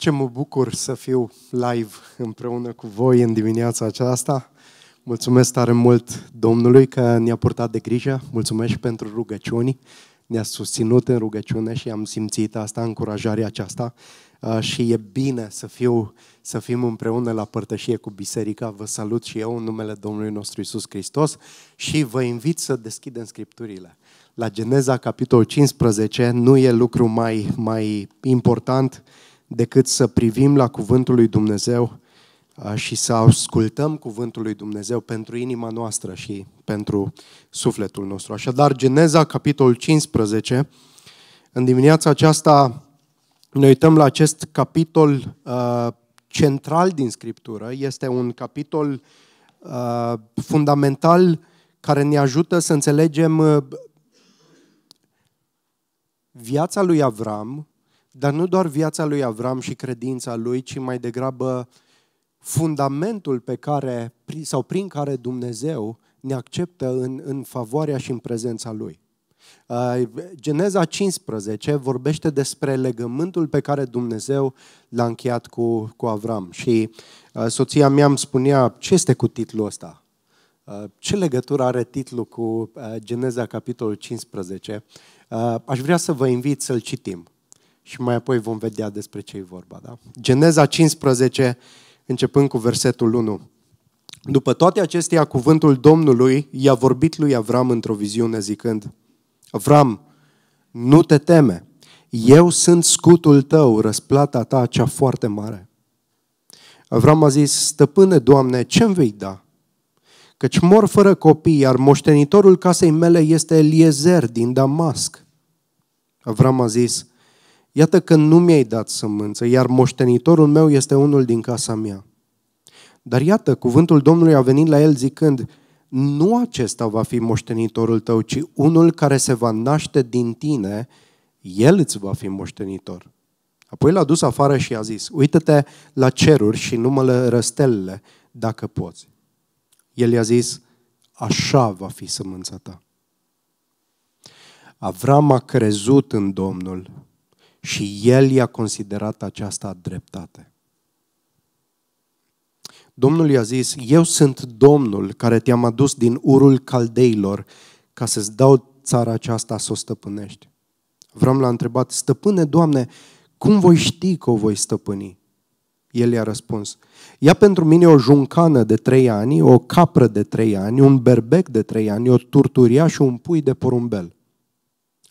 Ce mă bucur să fiu live împreună cu voi în dimineața aceasta. Mulțumesc tare mult Domnului că ne-a purtat de grijă. Mulțumesc și pentru rugăciuni. Ne-a susținut în rugăciune și am simțit asta, încurajarea aceasta. Uh, și e bine să, fiu, să fim împreună la părtășie cu biserica. Vă salut și eu în numele Domnului nostru Isus Hristos și vă invit să deschidem scripturile la Geneza, capitolul 15, nu e lucru mai, mai important decât să privim la cuvântul lui Dumnezeu și să ascultăm cuvântul lui Dumnezeu pentru inima noastră și pentru sufletul nostru. Așadar, Geneza, capitolul 15, în dimineața aceasta ne uităm la acest capitol uh, central din Scriptură. Este un capitol uh, fundamental care ne ajută să înțelegem uh, viața lui Avram dar nu doar viața lui Avram și credința lui, ci mai degrabă fundamentul pe care, sau prin care Dumnezeu ne acceptă în, în favoarea și în prezența lui. Uh, Geneza 15 vorbește despre legământul pe care Dumnezeu l-a încheiat cu, cu Avram. Și uh, soția mea îmi spunea, ce este cu titlul ăsta? Uh, ce legătură are titlul cu Geneza capitolul 15? Aș vrea să vă invit să-l citim și mai apoi vom vedea despre ce e vorba. Da? Geneza 15, începând cu versetul 1. După toate acestea, cuvântul Domnului i-a vorbit lui Avram într-o viziune zicând, Avram, nu te teme, eu sunt scutul tău, răsplata ta cea foarte mare. Avram a zis, stăpâne, Doamne, ce-mi vei da? Căci mor fără copii, iar moștenitorul casei mele este Eliezer din Damasc. Avram a zis, Iată că nu mi-ai dat sămânță, iar moștenitorul meu este unul din casa mea. Dar iată, cuvântul Domnului a venit la el zicând, nu acesta va fi moștenitorul tău, ci unul care se va naște din tine, el îți va fi moștenitor. Apoi l-a dus afară și a zis, uită-te la ceruri și numele răstelele, dacă poți. El i-a zis, așa va fi sămânța ta. Avram a crezut în Domnul și el i-a considerat aceasta dreptate. Domnul i-a zis, eu sunt Domnul care te-am adus din urul caldeilor ca să-ți dau țara aceasta să o stăpânești. Vreau l-a întrebat, stăpâne, Doamne, cum voi ști că o voi stăpâni? El i-a răspuns, ia pentru mine o juncană de trei ani, o capră de trei ani, un berbec de trei ani, o turturia și un pui de porumbel.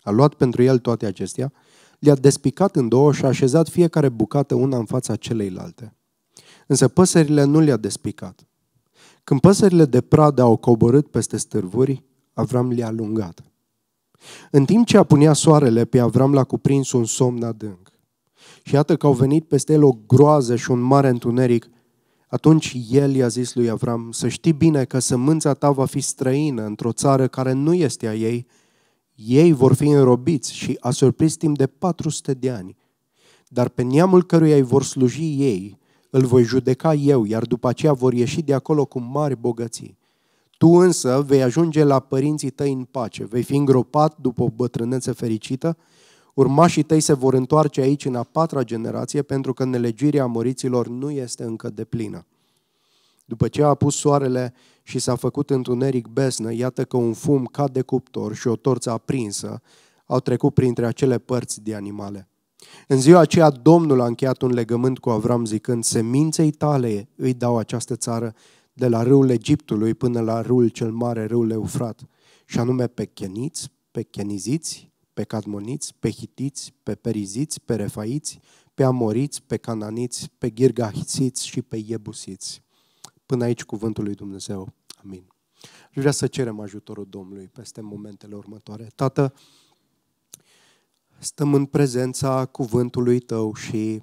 A luat pentru el toate acestea le-a despicat în două și a așezat fiecare bucată una în fața celeilalte. Însă păsările nu le-a despicat. Când păsările de pradă au coborât peste stârvuri, Avram le-a lungat. În timp ce apunea soarele, pe Avram l-a cuprins un somn adânc. Și iată că au venit peste el o groază și un mare întuneric. Atunci el i-a zis lui Avram, să știi bine că sămânța ta va fi străină într-o țară care nu este a ei ei vor fi înrobiți și a surprins timp de 400 de ani. Dar pe neamul căruia îi vor sluji ei, îl voi judeca eu, iar după aceea vor ieși de acolo cu mari bogății. Tu însă vei ajunge la părinții tăi în pace, vei fi îngropat după o bătrânețe fericită, urmașii tăi se vor întoarce aici în a patra generație pentru că nelegirea moriților nu este încă deplină. După ce a apus soarele și s-a făcut întuneric besnă, iată că un fum ca de cuptor și o torță aprinsă au trecut printre acele părți de animale. În ziua aceea Domnul a încheiat un legământ cu Avram zicând, seminței tale îi dau această țară de la râul Egiptului până la râul cel mare, râul Eufrat, și anume pe Cheniți, pe Cheniziți, pe Cadmoniți, pe Hitiți, pe Periziți, pe Refaiți, pe Amoriți, pe Cananiți, pe ghirgahiți și pe Iebusiți. Până aici cuvântul lui Dumnezeu. Amin. Aș vrea să cerem ajutorul Domnului peste momentele următoare. Tată, stăm în prezența cuvântului Tău și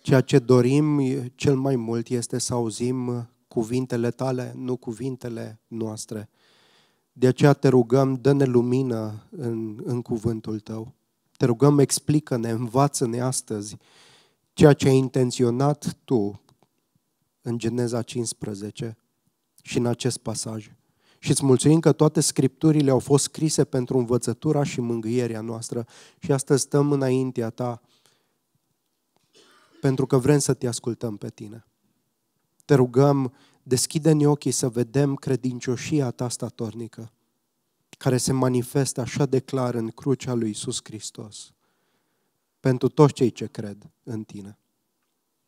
ceea ce dorim cel mai mult este să auzim cuvintele Tale, nu cuvintele noastre. De aceea te rugăm, dă-ne lumină în, în cuvântul Tău. Te rugăm, explică-ne, învață-ne astăzi ceea ce ai intenționat Tu în Geneza 15 și în acest pasaj. Și îți mulțumim că toate scripturile au fost scrise pentru învățătura și mângâierea noastră și astăzi stăm înaintea ta pentru că vrem să te ascultăm pe tine. Te rugăm, deschide-ne ochii să vedem credincioșia ta statornică, care se manifestă așa de clar în crucea lui Iisus Hristos, pentru toți cei ce cred în tine.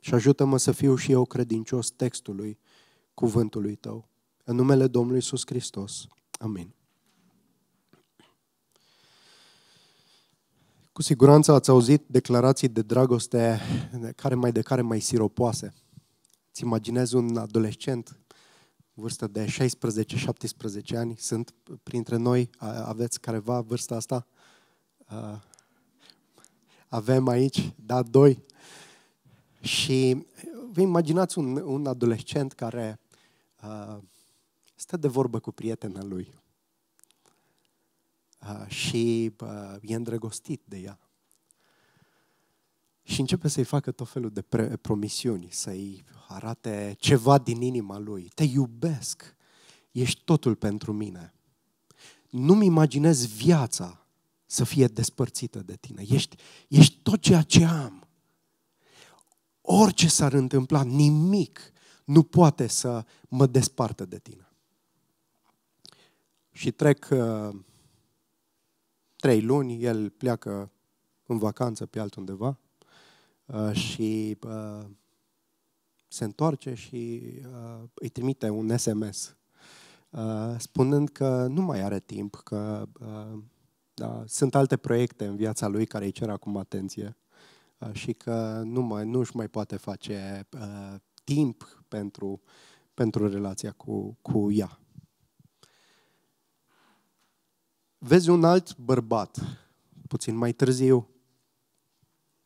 Și ajută-mă să fiu și eu credincios textului cuvântului tău. În numele Domnului Iisus Hristos. Amin. Cu siguranță ați auzit declarații de dragoste care mai de care mai siropoase. Îți imaginezi un adolescent, vârstă de 16-17 ani, sunt printre noi, aveți careva vârsta asta? Avem aici, da, doi, și uh, vă imaginați un, un adolescent care uh, stă de vorbă cu prietena lui uh, și uh, e îndrăgostit de ea. Și începe să-i facă tot felul de pre- promisiuni, să-i arate ceva din inima lui. Te iubesc, ești totul pentru mine. Nu-mi imaginez viața să fie despărțită de tine. Ești, ești tot ceea ce am orice s-ar întâmpla, nimic nu poate să mă despartă de tine. Și trec uh, trei luni, el pleacă în vacanță pe altundeva uh, și uh, se întoarce și uh, îi trimite un SMS uh, spunând că nu mai are timp, că uh, da, sunt alte proiecte în viața lui care îi cer acum atenție Uh, și că nu mai, nu-și mai poate face uh, timp pentru, pentru relația cu, cu ea. Vezi un alt bărbat, puțin mai târziu,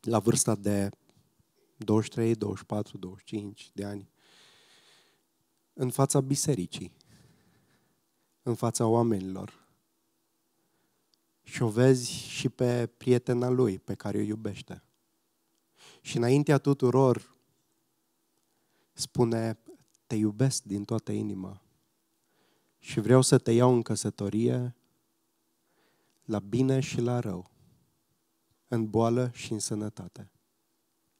la vârsta de 23, 24, 25 de ani, în fața bisericii, în fața oamenilor. Și o vezi și pe prietena lui pe care o iubește. Și înaintea tuturor spune, te iubesc din toată inima și vreau să te iau în căsătorie la bine și la rău, în boală și în sănătate,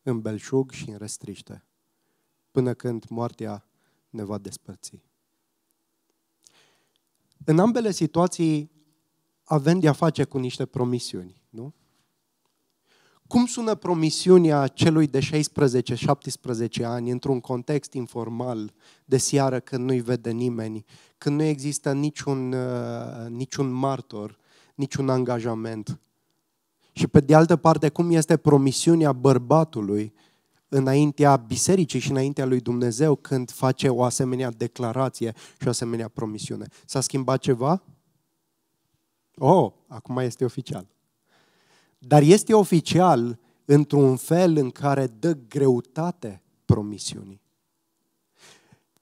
în belșug și în restriște, până când moartea ne va despărți. În ambele situații avem de-a face cu niște promisiuni, nu? Cum sună promisiunea celui de 16-17 ani într-un context informal de seară când nu-i vede nimeni, când nu există niciun, uh, niciun martor, niciun angajament? Și pe de altă parte, cum este promisiunea bărbatului înaintea bisericii și înaintea lui Dumnezeu când face o asemenea declarație și o asemenea promisiune? S-a schimbat ceva? Oh, acum este oficial dar este oficial într-un fel în care dă greutate promisiunii.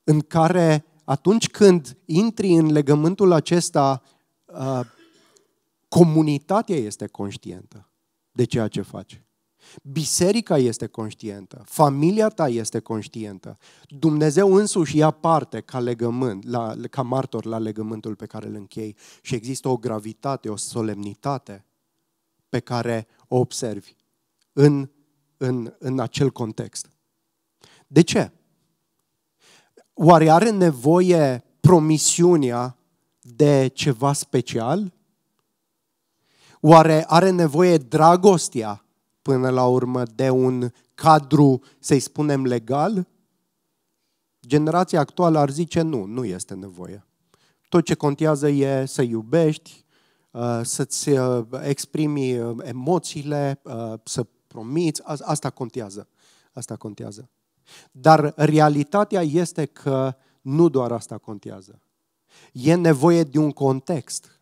În care atunci când intri în legământul acesta, comunitatea este conștientă de ceea ce faci. Biserica este conștientă, familia ta este conștientă, Dumnezeu însuși ia parte ca legământ, la, ca martor la legământul pe care îl închei și există o gravitate, o solemnitate pe care o observi în, în, în acel context. De ce? Oare are nevoie promisiunea de ceva special? Oare are nevoie dragostea până la urmă de un cadru, să-i spunem, legal? Generația actuală ar zice nu, nu este nevoie. Tot ce contează e să iubești, Uh, să-ți uh, exprimi uh, emoțiile, să promiți, asta contează. Asta contează. Dar realitatea este că nu doar asta contează. E nevoie de un context.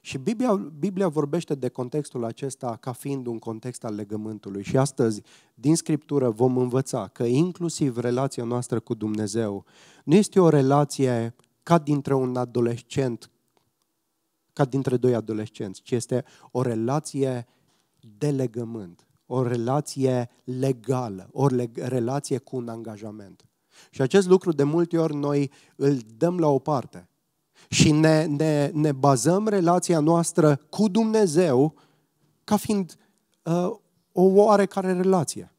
Și Biblia, Biblia vorbește de contextul acesta ca fiind un context al legământului. Și astăzi, din Scriptură, vom învăța că inclusiv relația noastră cu Dumnezeu nu este o relație ca dintre un adolescent ca dintre doi adolescenți, ci este o relație de legământ, o relație legală, o leg- relație cu un angajament. Și acest lucru de multe ori noi îl dăm la o parte și ne, ne, ne bazăm relația noastră cu Dumnezeu ca fiind uh, o oarecare relație,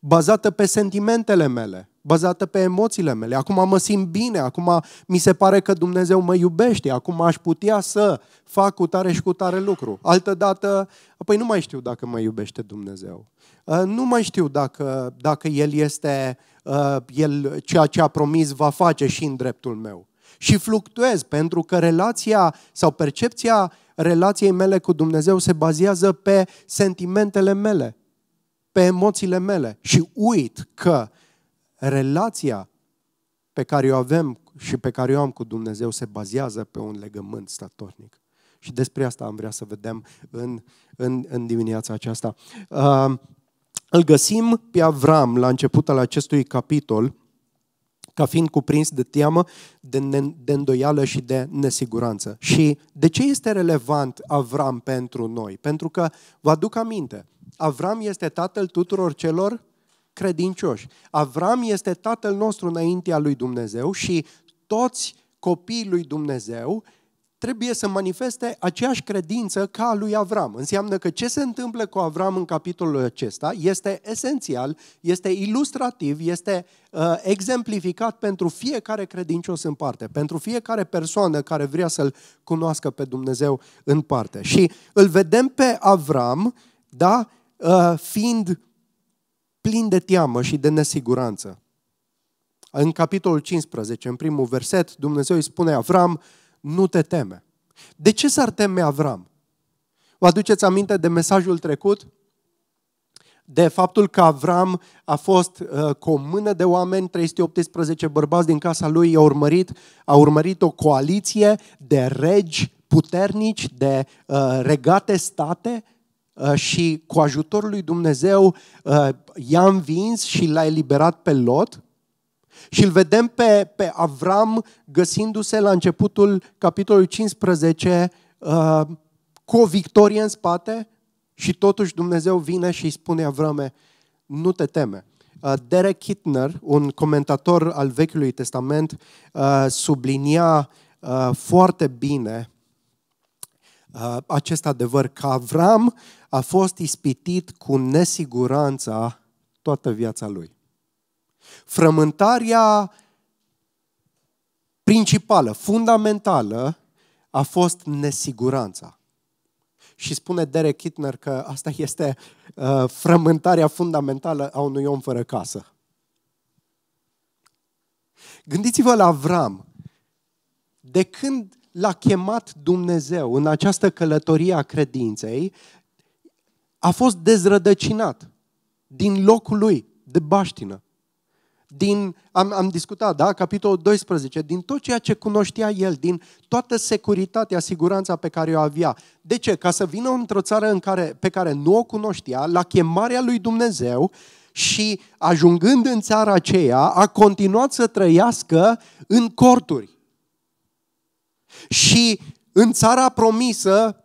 bazată pe sentimentele mele, bazată pe emoțiile mele. Acum mă simt bine, acum mi se pare că Dumnezeu mă iubește, acum aș putea să fac cu tare și cu tare lucru. Altă dată, păi nu mai știu dacă mă iubește Dumnezeu. Uh, nu mai știu dacă, dacă El este, uh, El ceea ce a promis va face și în dreptul meu. Și fluctuez pentru că relația sau percepția relației mele cu Dumnezeu se bazează pe sentimentele mele, pe emoțiile mele și uit că relația pe care o avem și pe care o am cu Dumnezeu se bazează pe un legământ statornic. Și despre asta am vrea să vedem în, în, în dimineața aceasta. Uh, îl găsim pe Avram la începutul acestui capitol ca fiind cuprins de teamă, de, ne- de îndoială și de nesiguranță. Și de ce este relevant Avram pentru noi? Pentru că, vă aduc aminte, Avram este tatăl tuturor celor credincioși. Avram este tatăl nostru înaintea lui Dumnezeu și toți copiii lui Dumnezeu trebuie să manifeste aceeași credință ca a lui Avram. Înseamnă că ce se întâmplă cu Avram în capitolul acesta este esențial, este ilustrativ, este uh, exemplificat pentru fiecare credincios în parte, pentru fiecare persoană care vrea să-L cunoască pe Dumnezeu în parte. Și îl vedem pe Avram, da, uh, fiind plin de teamă și de nesiguranță. În capitolul 15, în primul verset, Dumnezeu îi spune Avram, nu te teme. De ce s-ar teme Avram? Vă aduceți aminte de mesajul trecut? De faptul că Avram a fost uh, cu o mână de oameni, 318 bărbați din casa lui, i-a urmărit, a urmărit o coaliție de regi puternici, de uh, regate state Uh, și cu ajutorul lui Dumnezeu uh, i-a învins și l-a eliberat pe Lot. Și îl vedem pe, pe Avram găsindu-se la începutul capitolului 15 uh, cu o victorie în spate și totuși Dumnezeu vine și îi spune Avrame, nu te teme. Derek Kittner, un comentator al Vechiului Testament, sublinia foarte bine Uh, acest adevăr, că Avram a fost ispitit cu nesiguranța toată viața lui. Frământarea principală, fundamentală, a fost nesiguranța. Și spune Derek Kittner că asta este uh, frământarea fundamentală a unui om fără casă. Gândiți-vă la Avram. De când l-a chemat Dumnezeu în această călătorie a credinței, a fost dezrădăcinat din locul lui de baștină. Din, am, am discutat, da, capitolul 12, din tot ceea ce cunoștea el, din toată securitatea, siguranța pe care o avea. De ce? Ca să vină într-o țară în care, pe care nu o cunoștea, la chemarea lui Dumnezeu, și ajungând în țara aceea, a continuat să trăiască în corturi. Și în țara promisă,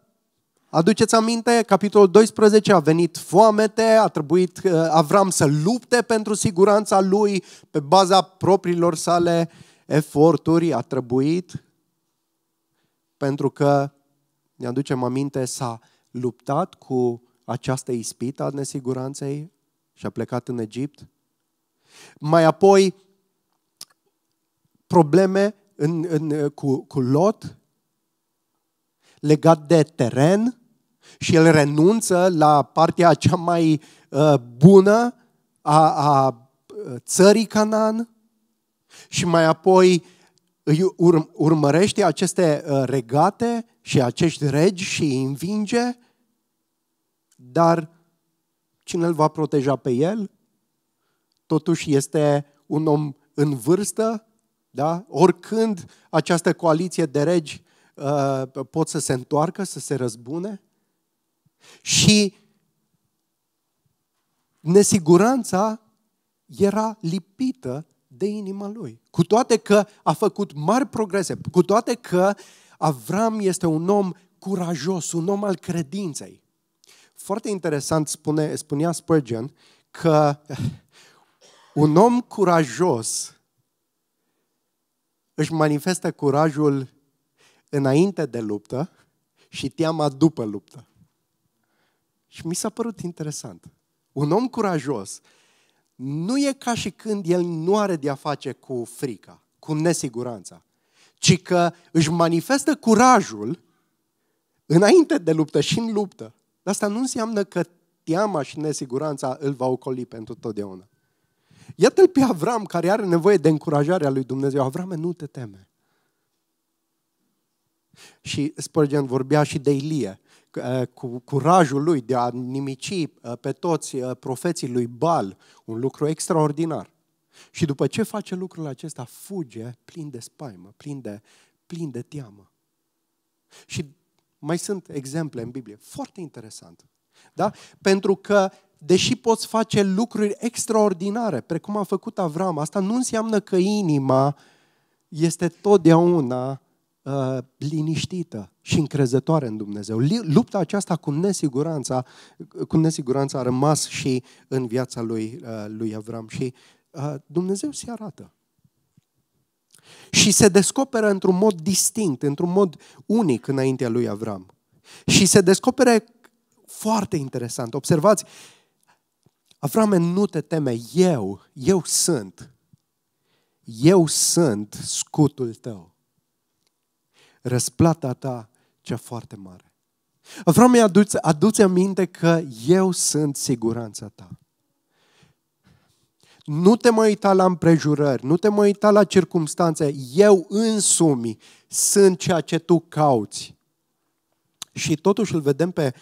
aduceți aminte, capitolul 12, a venit foamete, a trebuit uh, Avram să lupte pentru siguranța lui pe baza propriilor sale eforturi, a trebuit pentru că, ne aducem aminte, s-a luptat cu această ispită a nesiguranței și a plecat în Egipt. Mai apoi, probleme în, în, eh, cu, cu Lot legat de teren și el renunță la partea cea mai uh, bună a, a eh, țării Canaan și mai apoi îi ur, urmărește aceste uh, regate și acești regi și îi învinge, dar cine îl va proteja pe el? Totuși este un om în vârstă, da? Oricând această coaliție de regi uh, pot să se întoarcă, să se răzbune. Și nesiguranța era lipită de inima lui. Cu toate că a făcut mari progrese, cu toate că Avram este un om curajos, un om al credinței. Foarte interesant spune, spunea Spurgeon că un om curajos își manifestă curajul înainte de luptă și teama după luptă. Și mi s-a părut interesant. Un om curajos nu e ca și când el nu are de-a face cu frica, cu nesiguranța, ci că își manifestă curajul înainte de luptă și în luptă. Dar asta nu înseamnă că teama și nesiguranța îl va ocoli pentru totdeauna. Iată-l pe Avram care are nevoie de încurajarea lui Dumnezeu. Avrame, nu te teme. Și Spurgeon vorbea și de Ilie, cu eh, curajul lui de a nimici eh, pe toți eh, profeții lui Bal, un lucru extraordinar. Și după ce face lucrul acesta, fuge plin de spaimă, plin de, plin de teamă. Și mai sunt exemple în Biblie, foarte interesant. Da? Pentru că deși poți face lucruri extraordinare, precum a făcut Avram, asta nu înseamnă că inima este totdeauna uh, liniștită și încrezătoare în Dumnezeu. Lupta aceasta cu nesiguranța, cu nesiguranța a rămas și în viața lui, uh, lui Avram și uh, Dumnezeu se arată. Și se descoperă într-un mod distinct, într-un mod unic înaintea lui Avram. Și se descoperă foarte interesant. Observați, uh, Avrame, nu te teme, eu, eu sunt. Eu sunt scutul tău. Răsplata ta cea foarte mare. Avrame, aduți, ți adu aminte că eu sunt siguranța ta. Nu te mai uita la împrejurări, nu te mai uita la circumstanțe. Eu însumi sunt ceea ce tu cauți. Și totuși îl vedem pe,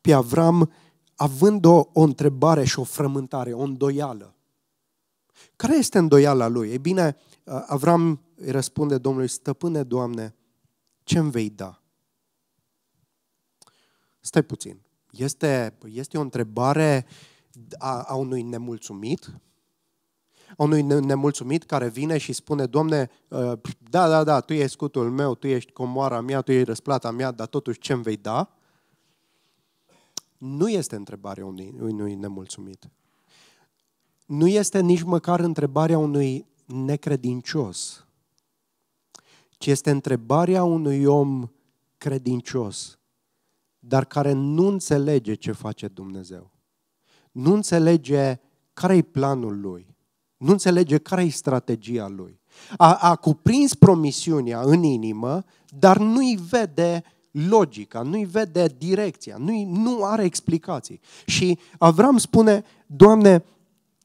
pe Avram având o, o întrebare și o frământare, o îndoială. Care este îndoiala lui? Ei bine, uh, Avram îi răspunde Domnului, stăpâne, Doamne, ce îmi vei da? Stai puțin. Este, este o întrebare a, a unui nemulțumit? A unui nemulțumit care vine și spune, Doamne, uh, da, da, da, Tu ești scutul meu, Tu ești comoara mea, Tu ești răsplata mea, dar totuși ce îmi vei da? Nu este întrebarea unui, unui nemulțumit. Nu este nici măcar întrebarea unui necredincios, ci este întrebarea unui om credincios, dar care nu înțelege ce face Dumnezeu. Nu înțelege care e planul lui. Nu înțelege care e strategia lui. A, a cuprins promisiunea în inimă, dar nu-i vede logica, nu-i vede direcția, nu nu are explicații. Și Avram spune, Doamne,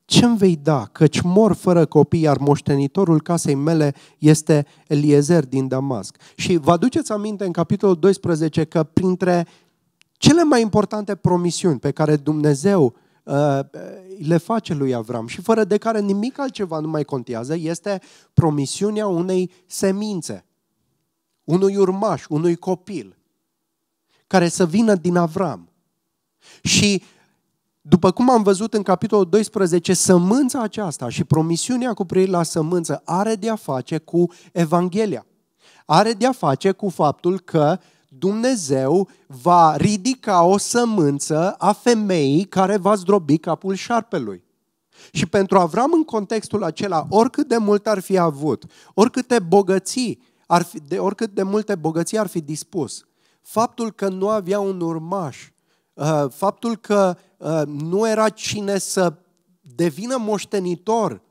ce-mi vei da, căci mor fără copii, iar moștenitorul casei mele este Eliezer din Damasc. Și vă aduceți aminte în capitolul 12 că printre cele mai importante promisiuni pe care Dumnezeu uh, le face lui Avram și fără de care nimic altceva nu mai contează, este promisiunea unei semințe, unui urmaș, unui copil care să vină din Avram. Și după cum am văzut în capitolul 12, sămânța aceasta și promisiunea cu privire la sămânță are de a face cu Evanghelia. Are de a face cu faptul că Dumnezeu va ridica o sămânță a femeii care va zdrobi capul șarpelui. Și pentru Avram în contextul acela, oricât de mult ar fi avut, oricâte bogății, ar fi, de oricât de multe bogății ar fi dispus, faptul că nu avea un urmaș, uh, faptul că uh, nu era cine să devină moștenitor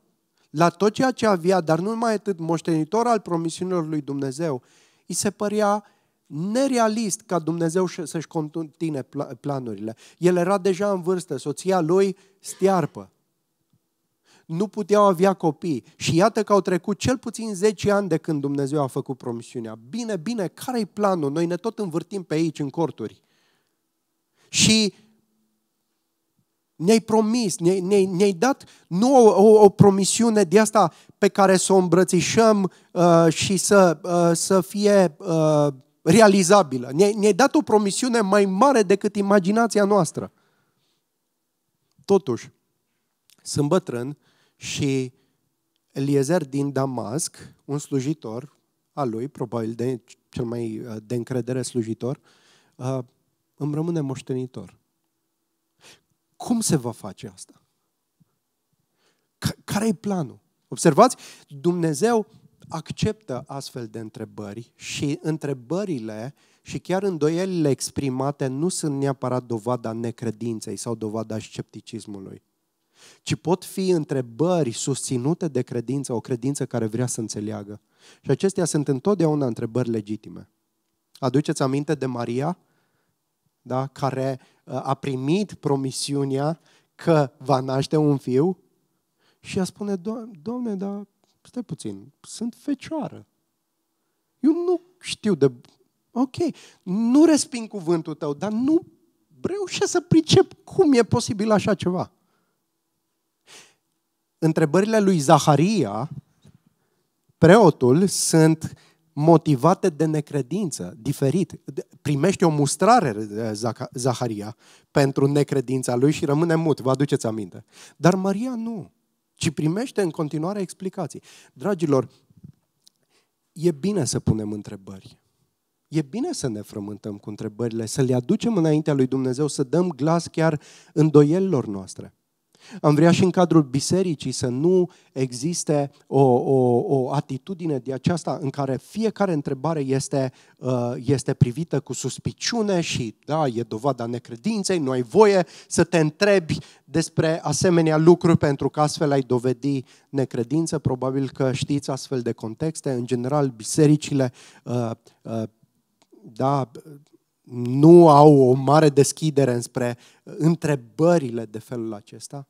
la tot ceea ce avea, dar nu numai atât, moștenitor al promisiunilor lui Dumnezeu, îi se părea nerealist ca Dumnezeu să-și continue planurile. El era deja în vârstă, soția lui stiarpă nu puteau avea copii. Și iată că au trecut cel puțin 10 ani de când Dumnezeu a făcut promisiunea. Bine, bine, care-i planul? Noi ne tot învârtim pe aici în corturi. Și ne-ai promis, ne-ai, ne-ai, ne dat nu o, o, o promisiune de asta pe care să o îmbrățișăm uh, și să, uh, să fie uh, realizabilă. Ne-ai, ne-ai dat o promisiune mai mare decât imaginația noastră. Totuși, sunt bătrân și Eliezer din Damasc, un slujitor al lui, probabil de, cel mai uh, de încredere slujitor, uh, îmi rămâne moștenitor. Cum se va face asta? Care e planul? Observați, Dumnezeu acceptă astfel de întrebări și întrebările și chiar îndoielile exprimate nu sunt neapărat dovada necredinței sau dovada scepticismului ci pot fi întrebări susținute de credință, o credință care vrea să înțeleagă. Și acestea sunt întotdeauna întrebări legitime. Aduceți aminte de Maria, da? care uh, a primit promisiunea că va naște un fiu și a spune, Doamne, dar stai puțin, sunt fecioară. Eu nu știu de... Ok, nu resping cuvântul tău, dar nu reușesc să pricep cum e posibil așa ceva întrebările lui Zaharia, preotul, sunt motivate de necredință, diferit. Primește o mustrare, eh, Zaharia, pentru necredința lui și rămâne mut, vă aduceți aminte. Dar Maria nu, ci primește în continuare explicații. Dragilor, e bine să punem întrebări. E bine să ne frământăm cu întrebările, să le aducem înaintea lui Dumnezeu, să dăm glas chiar îndoielilor noastre. Am vrea și în cadrul bisericii să nu existe o, o, o atitudine de aceasta în care fiecare întrebare este, uh, este privită cu suspiciune și, da, e dovada necredinței, nu ai voie să te întrebi despre asemenea lucruri pentru că astfel ai dovedi necredință. Probabil că știți astfel de contexte. În general, bisericile, uh, uh, da, nu au o mare deschidere înspre întrebările de felul acesta.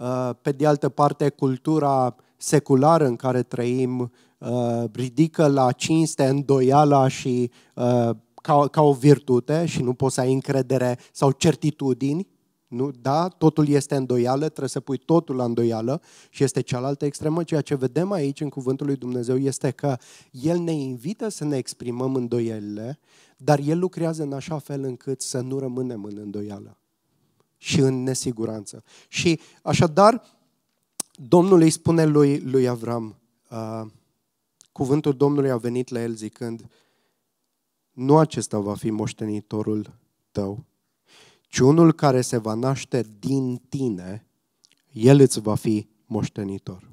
Uh, pe de altă parte, cultura seculară în care trăim uh, ridică la cinste îndoiala și uh, ca, ca o virtute și nu poți să ai încredere sau certitudini. Nu? Da, totul este îndoială, trebuie să pui totul la îndoială și este cealaltă extremă. Ceea ce vedem aici în Cuvântul lui Dumnezeu este că El ne invită să ne exprimăm îndoielile, dar El lucrează în așa fel încât să nu rămânem în îndoială și în nesiguranță. Și așadar, Domnul îi spune lui, lui Avram, uh, cuvântul Domnului a venit la el zicând, nu acesta va fi moștenitorul tău, ci unul care se va naște din tine, el îți va fi moștenitor.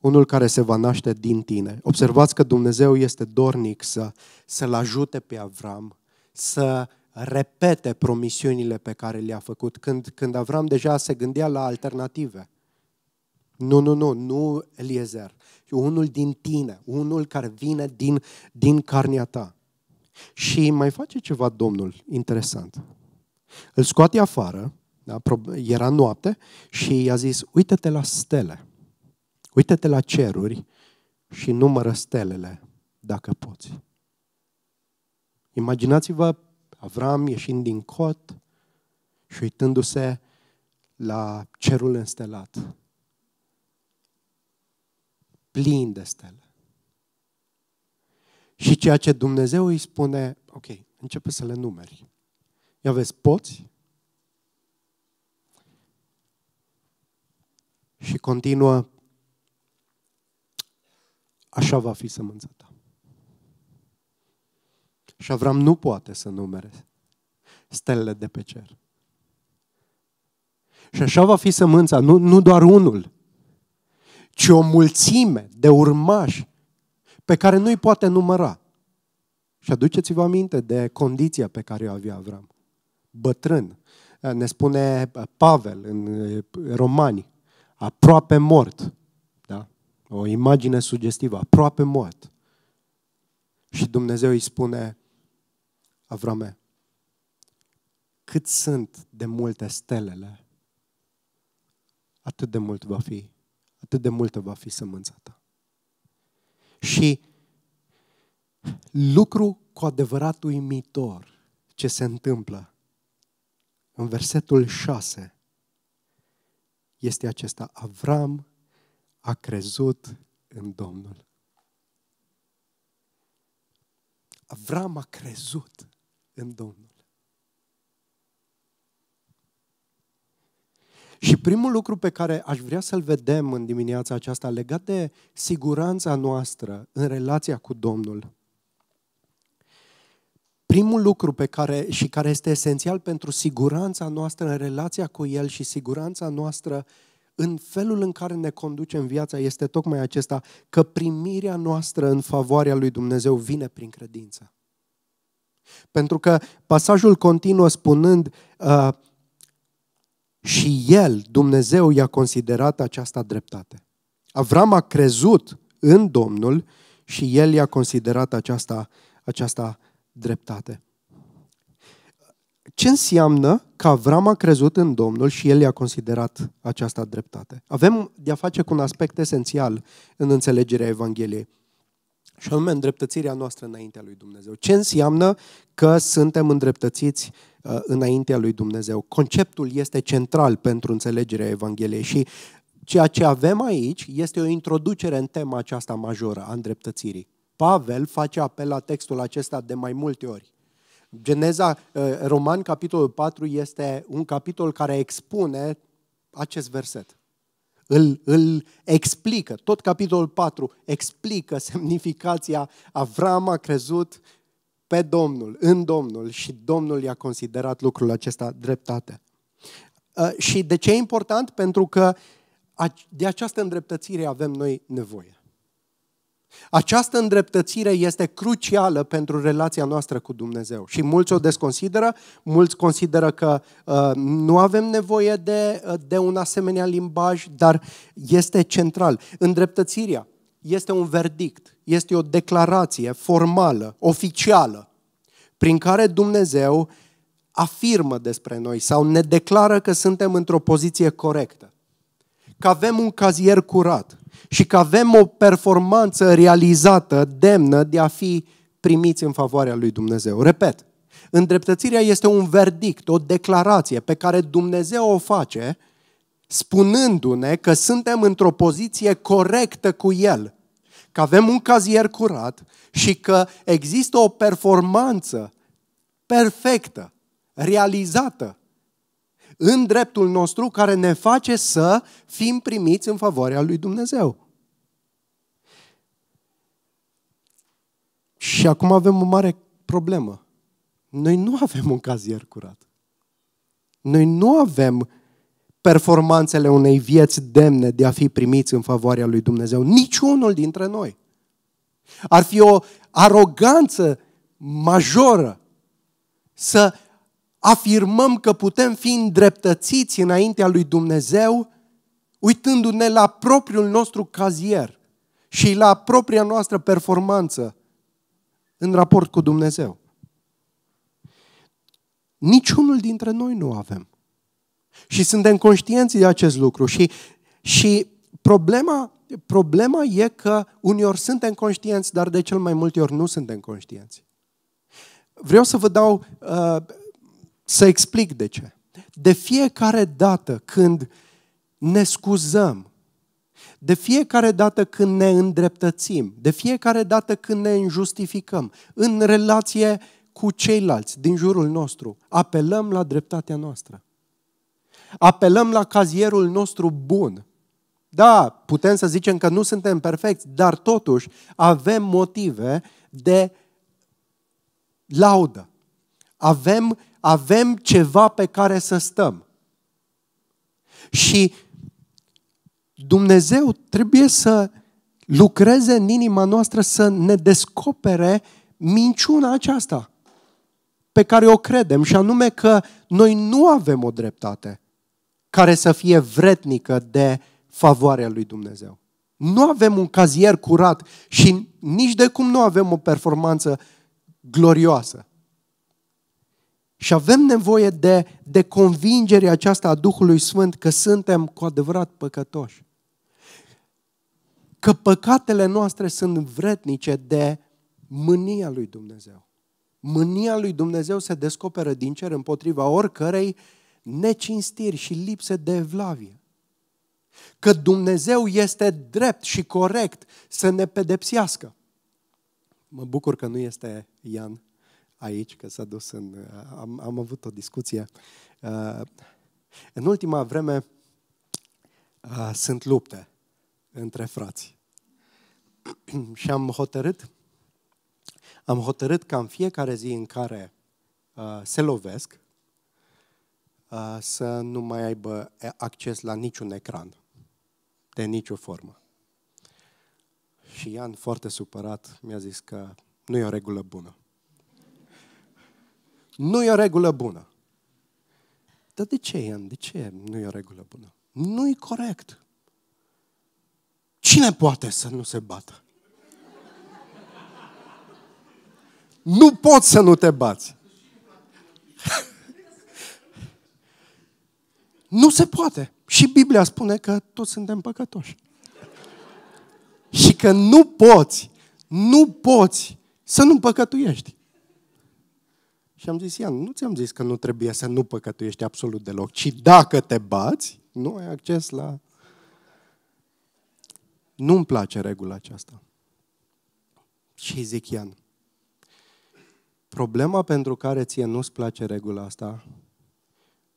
Unul care se va naște din tine. Observați că Dumnezeu este dornic să, să-l ajute pe Avram să repete promisiunile pe care le-a făcut, când, când Avram deja se gândea la alternative. Nu, nu, nu, nu Eliezer, unul din tine, unul care vine din, din carnea ta. Și mai face ceva Domnul interesant. Îl scoate afară, da, era noapte, și i-a zis, uite te la stele, uite te la ceruri și numără stelele, dacă poți. Imaginați-vă Avram ieșind din cot și uitându-se la cerul înstelat, plin de stele. Și ceea ce Dumnezeu îi spune, ok, începe să le numeri. Ia vezi, poți? Și continuă, așa va fi sămânța și Avram nu poate să numere stelele de pe cer. Și așa va fi sămânța, nu, nu doar unul, ci o mulțime de urmași pe care nu-i poate număra. Și aduceți-vă aminte de condiția pe care o avea Avram. Bătrân, ne spune Pavel în Romani, aproape mort. Da? O imagine sugestivă, aproape mort. Și Dumnezeu îi spune, Avrame, cât sunt de multe stelele, atât de mult va fi, atât de multă va fi sămânța ta. Și lucru cu adevărat uimitor ce se întâmplă în versetul 6 este acesta. Avram a crezut în Domnul. Avram a crezut în Domnul. Și primul lucru pe care aș vrea să-l vedem în dimineața aceasta, legat de siguranța noastră în relația cu Domnul, primul lucru pe care, și care este esențial pentru siguranța noastră în relația cu El și siguranța noastră în felul în care ne conducem viața este tocmai acesta, că primirea noastră în favoarea lui Dumnezeu vine prin credință. Pentru că pasajul continuă spunând uh, și el, Dumnezeu, i-a considerat aceasta dreptate. Avram a crezut în Domnul și el i-a considerat aceasta, aceasta dreptate. Ce înseamnă că Avram a crezut în Domnul și el i-a considerat aceasta dreptate? Avem de-a face cu un aspect esențial în înțelegerea Evangheliei. Și anume îndreptățirea noastră înaintea lui Dumnezeu. Ce înseamnă că suntem îndreptățiți uh, înaintea lui Dumnezeu? Conceptul este central pentru înțelegerea Evangheliei și ceea ce avem aici este o introducere în tema aceasta majoră a îndreptățirii. Pavel face apel la textul acesta de mai multe ori. Geneza, uh, Roman, capitolul 4, este un capitol care expune acest verset îl, îl explică. Tot capitolul 4 explică semnificația Avram a crezut pe Domnul, în Domnul și Domnul i-a considerat lucrul acesta dreptate. Uh, și de ce e important? Pentru că de această îndreptățire avem noi nevoie. Această îndreptățire este crucială pentru relația noastră cu Dumnezeu și mulți o desconsideră, mulți consideră că uh, nu avem nevoie de, uh, de un asemenea limbaj, dar este central. Îndreptățirea este un verdict, este o declarație formală, oficială, prin care Dumnezeu afirmă despre noi sau ne declară că suntem într-o poziție corectă, că avem un cazier curat, și că avem o performanță realizată, demnă de a fi primiți în favoarea lui Dumnezeu. Repet, îndreptățirea este un verdict, o declarație pe care Dumnezeu o face spunându-ne că suntem într-o poziție corectă cu El, că avem un cazier curat și că există o performanță perfectă, realizată în dreptul nostru care ne face să fim primiți în favoarea lui Dumnezeu. Și acum avem o mare problemă. Noi nu avem un cazier curat. Noi nu avem performanțele unei vieți demne de a fi primiți în favoarea lui Dumnezeu. Niciunul dintre noi. Ar fi o aroganță majoră să afirmăm că putem fi îndreptățiți înaintea lui Dumnezeu uitându-ne la propriul nostru cazier și la propria noastră performanță în raport cu Dumnezeu. Niciunul dintre noi nu avem. Și suntem conștienți de acest lucru. Și, și problema, problema e că uneori suntem conștienți, dar de cel mai multe ori nu suntem conștienți. Vreau să vă dau uh, să explic de ce. De fiecare dată când ne scuzăm, de fiecare dată când ne îndreptățim, de fiecare dată când ne înjustificăm, în relație cu ceilalți din jurul nostru, apelăm la dreptatea noastră. Apelăm la cazierul nostru bun. Da, putem să zicem că nu suntem perfecți, dar totuși avem motive de laudă. Avem avem ceva pe care să stăm. Și Dumnezeu trebuie să lucreze în inima noastră să ne descopere minciuna aceasta pe care o credem, și anume că noi nu avem o dreptate care să fie vretnică de favoarea lui Dumnezeu. Nu avem un cazier curat și nici de cum nu avem o performanță glorioasă. Și avem nevoie de, de convingerea aceasta a Duhului Sfânt că suntem cu adevărat păcătoși. Că păcatele noastre sunt vretnice de mânia lui Dumnezeu. Mânia lui Dumnezeu se descoperă din cer împotriva oricărei necinstiri și lipse de evlavie. Că Dumnezeu este drept și corect să ne pedepsească. Mă bucur că nu este Ian aici, că s-a dus în... Uh, am, am avut o discuție. Uh, în ultima vreme uh, sunt lupte între frați. Și am hotărât, am hotărât că în fiecare zi în care se lovesc, să nu mai aibă acces la niciun ecran, de nicio formă. Și Ian, foarte supărat, mi-a zis că nu e o regulă bună. Nu e o regulă bună. Dar de ce, Ian? De ce nu e o regulă bună? Nu e corect. Cine poate să nu se bată? Nu poți să nu te bați. nu se poate. Și Biblia spune că toți suntem păcătoși. și că nu poți, nu poți să nu păcătuiești. Și am zis, Ian, nu ți-am zis că nu trebuie să nu păcătuiești absolut deloc, ci dacă te bați, nu ai acces la... Nu-mi place regula aceasta. Și zic, Ian, problema pentru care ție nu-ți place regula asta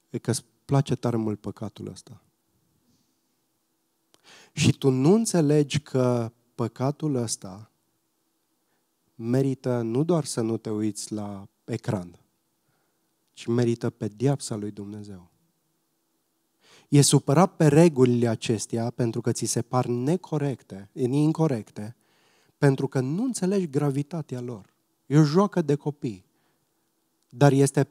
e că îți place tare mult păcatul ăsta. Și tu nu înțelegi că păcatul ăsta merită nu doar să nu te uiți la ecran, ci merită pediapsa lui Dumnezeu. E supărat pe regulile acestea pentru că ți se par necorecte, incorrecte, pentru că nu înțelegi gravitatea lor. E o joacă de copii, dar este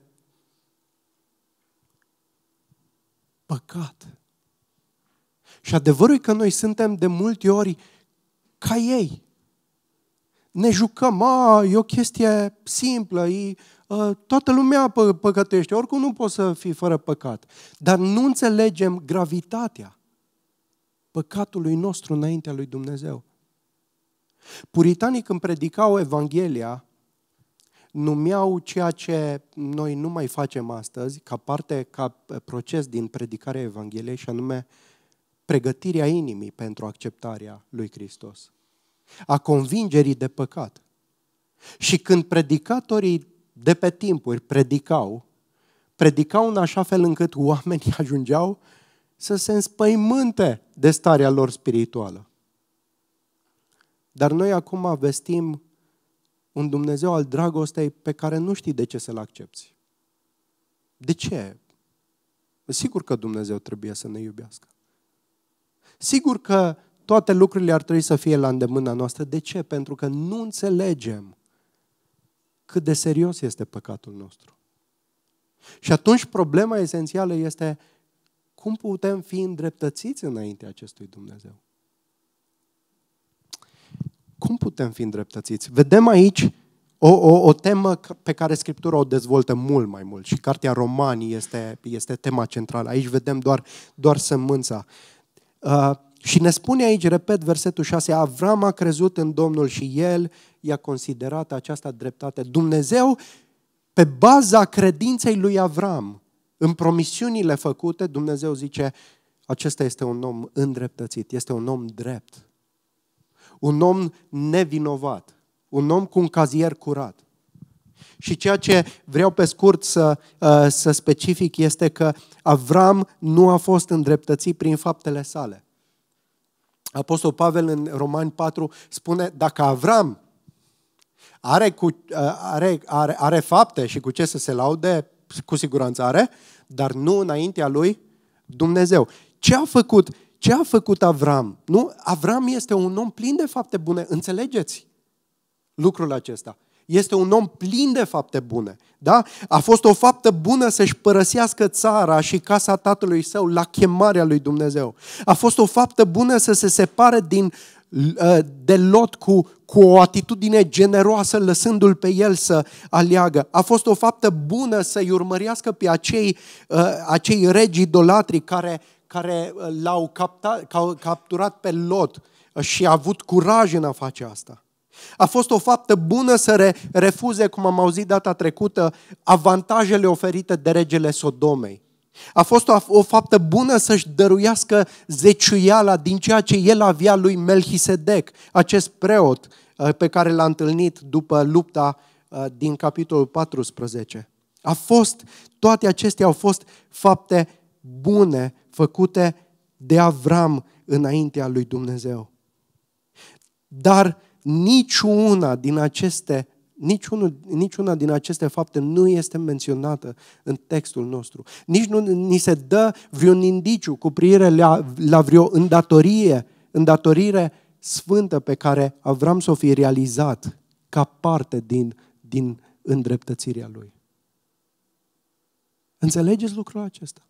păcat. Și adevărul e că noi suntem de multe ori ca ei ne jucăm, a, e o chestie simplă, e, a, ă, toată lumea pă, păcătuiește, oricum nu poți să fii fără păcat. Dar nu înțelegem gravitatea păcatului nostru înaintea lui Dumnezeu. Puritanii când predicau Evanghelia, numeau ceea ce noi nu mai facem astăzi ca parte, ca ă, proces din predicarea Evangheliei și anume pregătirea inimii pentru acceptarea lui Hristos a convingerii de păcat. Și când predicatorii de pe timpuri predicau, predicau în așa fel încât oamenii ajungeau să se înspăimânte de starea lor spirituală. Dar noi acum vestim un Dumnezeu al dragostei pe care nu știi de ce să-L accepti. De ce? Sigur că Dumnezeu trebuie să ne iubească. Sigur că toate lucrurile ar trebui să fie la îndemâna noastră. De ce? Pentru că nu înțelegem cât de serios este păcatul nostru. Și atunci problema esențială este cum putem fi îndreptățiți înaintea acestui Dumnezeu. Cum putem fi îndreptățiți? Vedem aici o, o, o temă pe care Scriptura o dezvoltă mult mai mult și Cartea Romanii este, este tema centrală. Aici vedem doar, doar sămânța. Uh, și ne spune aici, repet, versetul 6, Avram a crezut în Domnul și el i-a considerat aceasta dreptate. Dumnezeu, pe baza credinței lui Avram, în promisiunile făcute, Dumnezeu zice, acesta este un om îndreptățit, este un om drept, un om nevinovat, un om cu un cazier curat. Și ceea ce vreau pe scurt să, uh, să specific este că Avram nu a fost îndreptățit prin faptele sale. Apostol Pavel în Romani 4 spune, dacă Avram are, cu, ă, are, are, are fapte și cu ce să se laude, cu siguranță are, dar nu înaintea lui Dumnezeu. Ce a făcut? Ce a făcut Avram? Nu? Avram este un om plin de fapte bune, înțelegeți lucrul acesta. Este un om plin de fapte bune. Da? A fost o faptă bună să-și părăsească țara și casa tatălui său la chemarea lui Dumnezeu. A fost o faptă bună să se separe din, ă, de Lot cu, cu o atitudine generoasă, lăsându-l pe el să aleagă. A fost o faptă bună să-i urmărească pe acei, ă, acei regi idolatri care, care ă, l-au captat, capturat pe Lot și a avut curaj în a face asta. A fost o faptă bună să re- refuze, cum am auzit data trecută, avantajele oferite de regele Sodomei. A fost o, o faptă bună să-și dăruiască zeciuiala din ceea ce el avea lui Melchisedec, acest preot uh, pe care l-a întâlnit după lupta uh, din capitolul 14. A fost, toate acestea au fost fapte bune făcute de Avram înaintea lui Dumnezeu. Dar niciuna din aceste Niciunul, niciuna din aceste fapte nu este menționată în textul nostru. Nici nu ni se dă vreun indiciu cu privire la, la vreo îndatorie, îndatorire sfântă pe care Avram să o fi realizat ca parte din, din îndreptățirea lui. Înțelegeți lucrul acesta?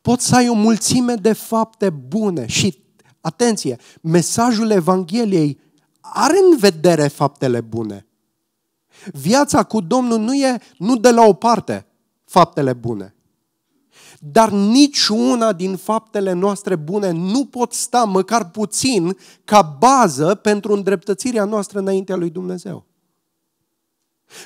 Poți să ai o mulțime de fapte bune și Atenție, mesajul Evangheliei are în vedere faptele bune. Viața cu Domnul nu e nu de la o parte faptele bune. Dar niciuna din faptele noastre bune nu pot sta măcar puțin ca bază pentru îndreptățirea noastră înaintea lui Dumnezeu.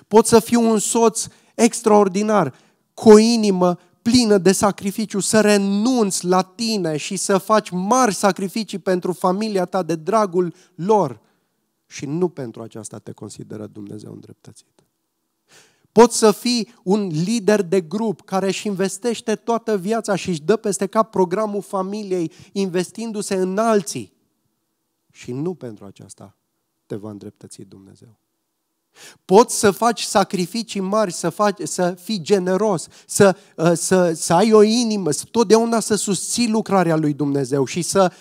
Pot să fiu un soț extraordinar, cu o inimă plină de sacrificiu, să renunți la tine și să faci mari sacrificii pentru familia ta de dragul lor. Și nu pentru aceasta te consideră Dumnezeu îndreptățit. Poți să fii un lider de grup care își investește toată viața și își dă peste cap programul familiei, investindu-se în alții. Și nu pentru aceasta te va îndreptăți Dumnezeu. Poți să faci sacrificii mari, să, faci, să fii generos, să, uh, să, să ai o inimă, să totdeauna să susții lucrarea lui Dumnezeu și să,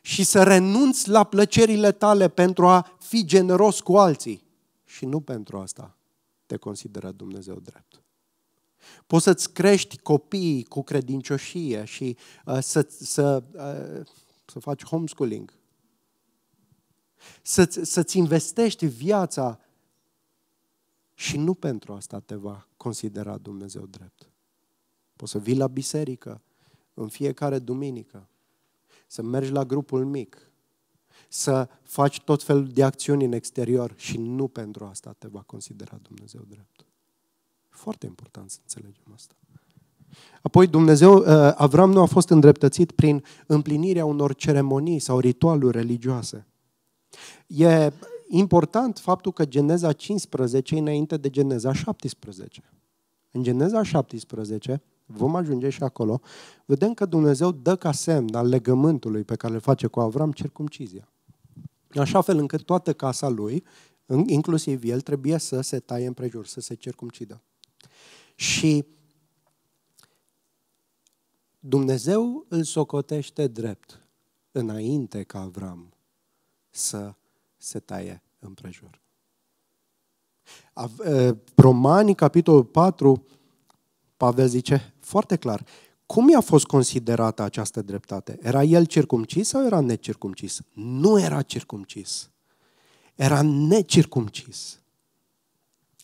și să renunți la plăcerile tale pentru a fi generos cu alții. Și nu pentru asta te consideră Dumnezeu drept. Poți să-ți crești copiii cu credincioșie și uh, să, să, uh, să faci homeschooling. Să-ți, să-ți investești viața și nu pentru asta te va considera Dumnezeu drept. Poți să vii la biserică în fiecare duminică, să mergi la grupul mic, să faci tot felul de acțiuni în exterior și nu pentru asta te va considera Dumnezeu drept. Foarte important să înțelegem asta. Apoi Dumnezeu, uh, Avram nu a fost îndreptățit prin împlinirea unor ceremonii sau ritualuri religioase. E, important faptul că Geneza 15 e înainte de Geneza 17. În Geneza 17, vom ajunge și acolo, vedem că Dumnezeu dă ca semn al legământului pe care îl face cu Avram circumcizia. În așa fel încât toată casa lui, inclusiv el, trebuie să se taie împrejur, să se circumcidă. Și Dumnezeu îl socotește drept înainte ca Avram să se taie împrejur. Romanii, capitolul 4, Pavel zice foarte clar, cum i-a fost considerată această dreptate? Era el circumcis sau era necircumcis? Nu era circumcis. Era necircumcis.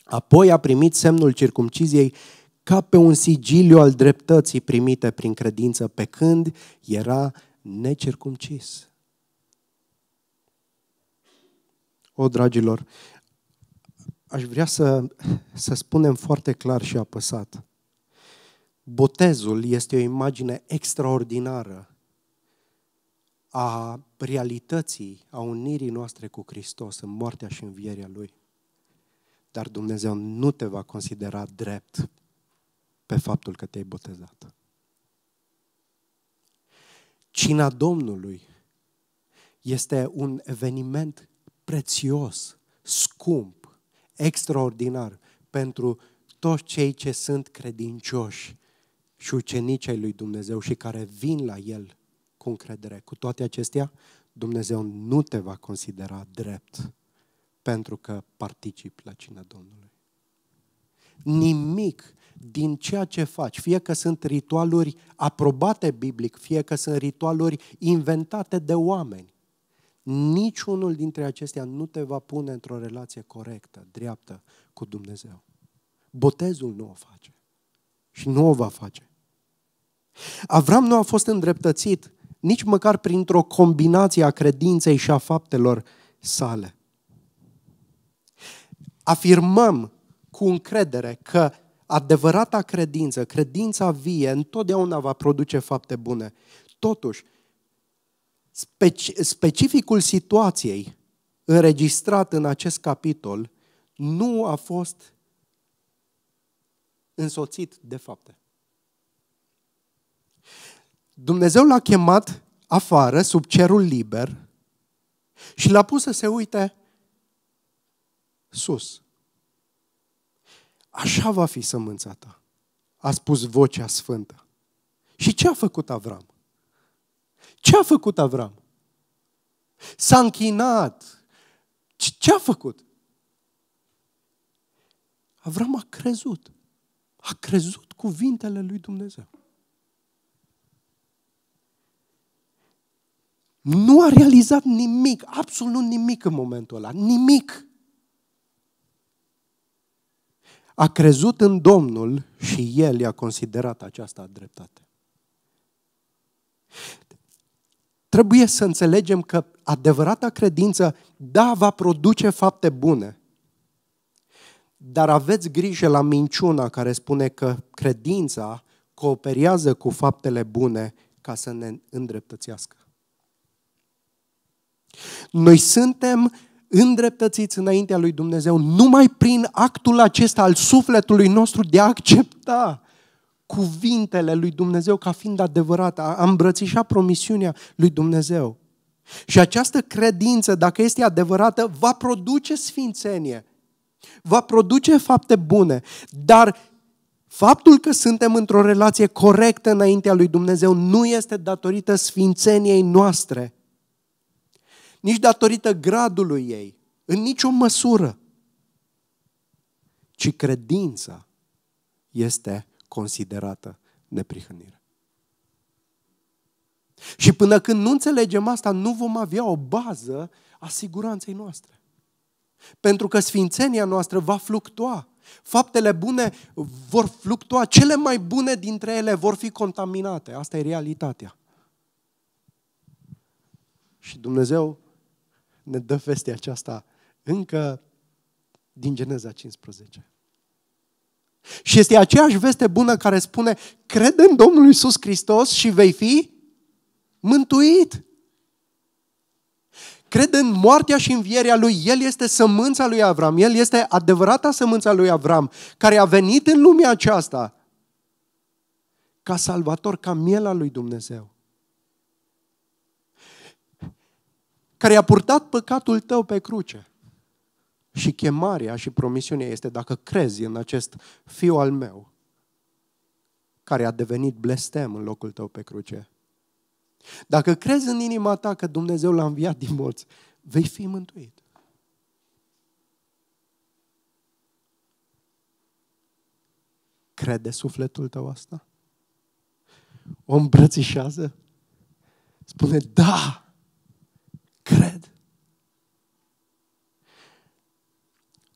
Apoi a primit semnul circumciziei ca pe un sigiliu al dreptății primite prin credință, pe când era necircumcis. O, dragilor, aș vrea să, să spunem foarte clar și apăsat. Botezul este o imagine extraordinară a realității, a unirii noastre cu Hristos în moartea și învierea Lui. Dar Dumnezeu nu te va considera drept pe faptul că te-ai botezat. Cina Domnului este un eveniment prețios, scump, extraordinar pentru toți cei ce sunt credincioși și ucenici ai lui Dumnezeu și care vin la El cu încredere. Cu toate acestea, Dumnezeu nu te va considera drept pentru că participi la cina Domnului. Nimic din ceea ce faci, fie că sunt ritualuri aprobate biblic, fie că sunt ritualuri inventate de oameni, niciunul dintre acestea nu te va pune într-o relație corectă, dreaptă cu Dumnezeu. Botezul nu o face. Și nu o va face. Avram nu a fost îndreptățit nici măcar printr-o combinație a credinței și a faptelor sale. Afirmăm cu încredere că adevărata credință, credința vie, întotdeauna va produce fapte bune. Totuși, specificul situației înregistrat în acest capitol nu a fost însoțit de fapte. Dumnezeu l-a chemat afară, sub cerul liber, și l-a pus să se uite sus. Așa va fi sămânța ta, a spus vocea sfântă. Și ce a făcut Avram? Ce a făcut Avram? S-a închinat. Ce a făcut? Avram a crezut. A crezut cuvintele lui Dumnezeu. Nu a realizat nimic, absolut nimic în momentul ăla, nimic. A crezut în Domnul și el i-a considerat aceasta dreptate. Trebuie să înțelegem că adevărata credință, da, va produce fapte bune. Dar aveți grijă la minciuna care spune că credința cooperează cu faptele bune ca să ne îndreptățească. Noi suntem îndreptățiți înaintea lui Dumnezeu numai prin actul acesta al sufletului nostru de a accepta cuvintele lui Dumnezeu ca fiind adevărate, a îmbrățișa promisiunea lui Dumnezeu. Și această credință, dacă este adevărată, va produce sfințenie, va produce fapte bune, dar faptul că suntem într-o relație corectă înaintea lui Dumnezeu nu este datorită sfințeniei noastre, nici datorită gradului ei, în nicio măsură, ci credința este considerată neprihănire. Și până când nu înțelegem asta, nu vom avea o bază a siguranței noastre. Pentru că sfințenia noastră va fluctua. Faptele bune vor fluctua, cele mai bune dintre ele vor fi contaminate. Asta e realitatea. Și Dumnezeu ne dă vestea aceasta încă din Geneza 15. Și este aceeași veste bună care spune, crede în Domnul Isus Hristos și vei fi mântuit. Crede în moartea și învierea lui. El este sămânța lui Avram. El este adevărata sămânța lui Avram, care a venit în lumea aceasta ca salvator, ca miel al lui Dumnezeu. Care a purtat păcatul tău pe cruce. Și chemarea și promisiunea este dacă crezi în acest fiu al meu, care a devenit blestem în locul tău pe cruce. Dacă crezi în inima ta că Dumnezeu l-a înviat din morți, vei fi mântuit. Crede sufletul tău asta? O îmbrățișează? Spune, da, cred.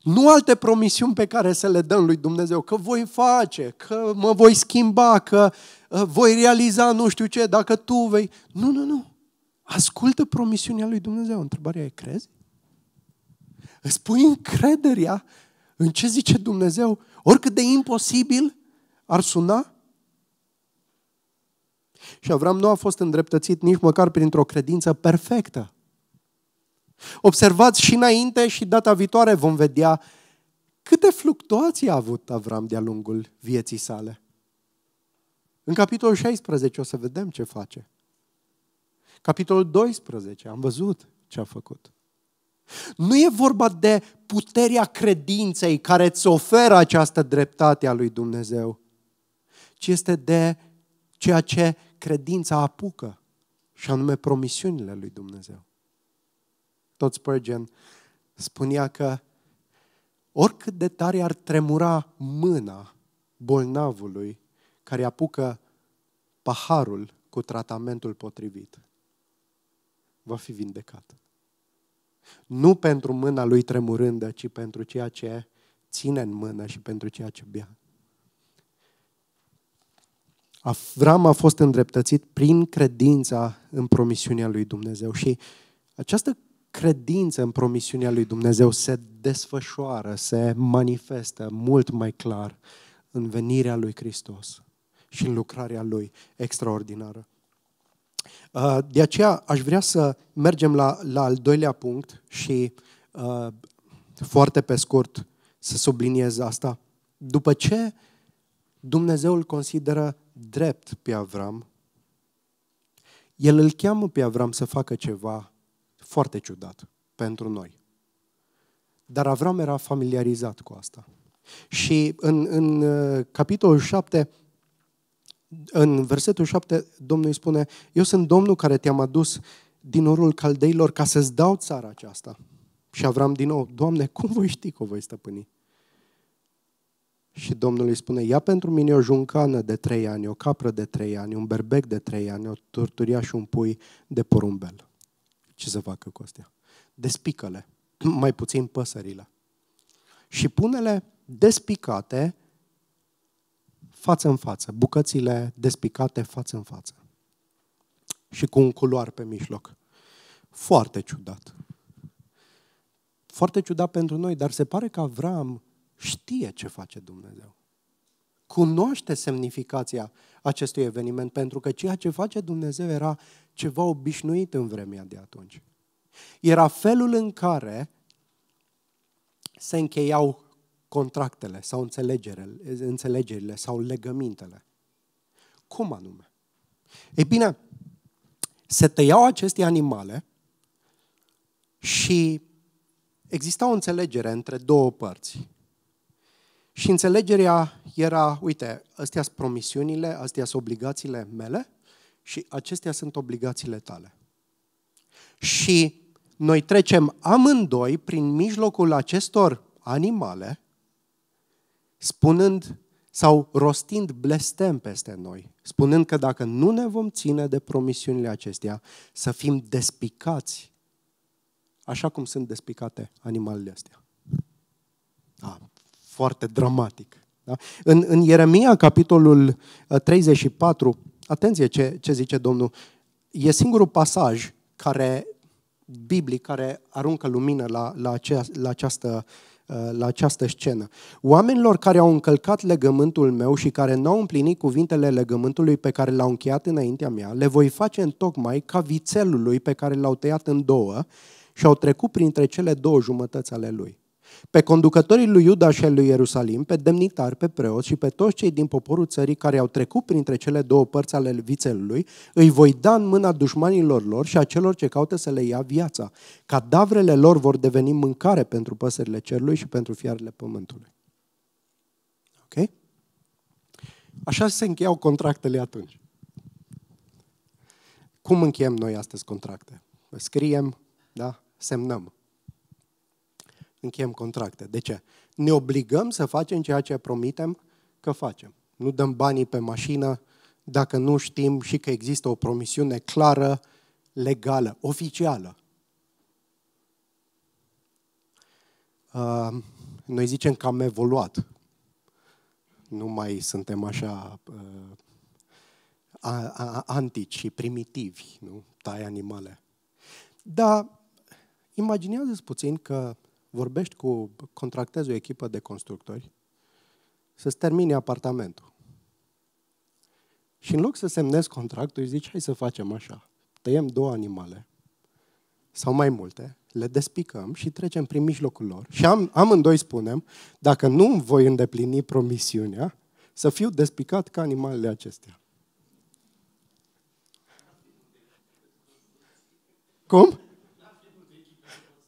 Nu alte promisiuni pe care să le dăm lui Dumnezeu, că voi face, că mă voi schimba, că ă, voi realiza nu știu ce, dacă tu vei... Nu, nu, nu. Ascultă promisiunea lui Dumnezeu. Întrebarea e, crezi? Îți pui încrederea în ce zice Dumnezeu, oricât de imposibil ar suna? Și Avram nu a fost îndreptățit nici măcar printr-o credință perfectă. Observați și înainte și data viitoare vom vedea câte fluctuații a avut Avram de-a lungul vieții sale. În capitolul 16 o să vedem ce face. Capitolul 12, am văzut ce a făcut. Nu e vorba de puterea credinței care îți oferă această dreptate a lui Dumnezeu, ci este de ceea ce credința apucă, și anume promisiunile lui Dumnezeu tot Spurgeon, spunea că oricât de tare ar tremura mâna bolnavului care apucă paharul cu tratamentul potrivit, va fi vindecat. Nu pentru mâna lui tremurândă, ci pentru ceea ce ține în mână și pentru ceea ce bea. Avram a fost îndreptățit prin credința în promisiunea lui Dumnezeu și această credință în promisiunea lui Dumnezeu se desfășoară, se manifestă mult mai clar în venirea lui Hristos și în lucrarea lui extraordinară. Uh, de aceea aș vrea să mergem la, la al doilea punct și uh, foarte pe scurt să subliniez asta. După ce Dumnezeu îl consideră drept pe Avram, el îl cheamă pe Avram să facă ceva foarte ciudat pentru noi. Dar Avram era familiarizat cu asta. Și în, în uh, capitolul 7, în versetul 7, Domnul îi spune, eu sunt Domnul care te-am adus din orul caldeilor ca să-ți dau țara aceasta. Și Avram din nou, Doamne, cum voi ști că o voi stăpâni? Și Domnul îi spune, ia pentru mine o juncană de trei ani, o capră de trei ani, un berbec de trei ani, o turturia și un pui de porumbel ce să facă cu astea? Despică-le, mai puțin păsările. Și punele despicate față în față, bucățile despicate față în față. Și cu un culoar pe mijloc. Foarte ciudat. Foarte ciudat pentru noi, dar se pare că Avram știe ce face Dumnezeu cunoaște semnificația acestui eveniment, pentru că ceea ce face Dumnezeu era ceva obișnuit în vremea de atunci. Era felul în care se încheiau contractele sau înțelegerile sau legămintele. Cum anume? Ei bine, se tăiau aceste animale și exista o înțelegere între două părți. Și înțelegerea era, uite, astea sunt promisiunile, astea sunt obligațiile mele și acestea sunt obligațiile tale. Și noi trecem amândoi prin mijlocul acestor animale, spunând sau rostind blestem peste noi, spunând că dacă nu ne vom ține de promisiunile acestea, să fim despicați, așa cum sunt despicate animalele astea. A, foarte dramatic. Da? În, în Ieremia, capitolul 34, uh, atenție ce, ce zice Domnul, e singurul pasaj care, biblic care aruncă lumină la, la, acea, la această uh, la această scenă. Oamenilor care au încălcat legământul meu și care nu au împlinit cuvintele legământului pe care l-au încheiat înaintea mea, le voi face în tocmai ca vițelului pe care l-au tăiat în două și au trecut printre cele două jumătăți ale lui pe conducătorii lui Iuda și lui Ierusalim, pe demnitari, pe preoți și pe toți cei din poporul țării care au trecut printre cele două părți ale vițelului, îi voi da în mâna dușmanilor lor și a celor ce caută să le ia viața. Cadavrele lor vor deveni mâncare pentru păsările cerului și pentru fiarele pământului. Ok? Așa se încheiau contractele atunci. Cum încheiem noi astăzi contracte? Scriem, da? Semnăm încheiem contracte. De ce? Ne obligăm să facem ceea ce promitem că facem. Nu dăm banii pe mașină dacă nu știm și că există o promisiune clară, legală, oficială. Uh, noi zicem că am evoluat. Nu mai suntem așa uh, a, a, antici și primitivi, nu? Tai animale. Dar imaginează-ți puțin că vorbești cu, contractezi o echipă de constructori să-ți termine apartamentul. Și în loc să semnezi contractul, îi zici, hai să facem așa. Tăiem două animale sau mai multe, le despicăm și trecem prin mijlocul lor. Și am, amândoi spunem, dacă nu voi îndeplini promisiunea, să fiu despicat ca animalele acestea. Cum?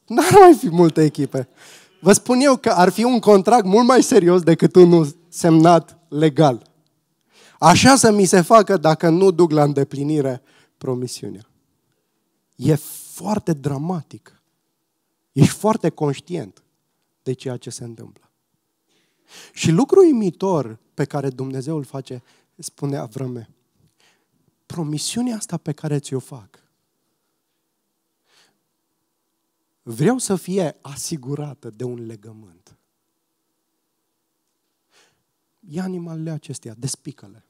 N-ar mai fi multe echipe. Vă spun eu că ar fi un contract mult mai serios decât unul semnat legal. Așa să mi se facă dacă nu duc la îndeplinire promisiunea. E foarte dramatic. Ești foarte conștient de ceea ce se întâmplă. Și lucru imitor pe care Dumnezeu îl face, spune Avrame, promisiunea asta pe care ți-o fac, vreau să fie asigurată de un legământ. Ia animalele acestea, despică-le.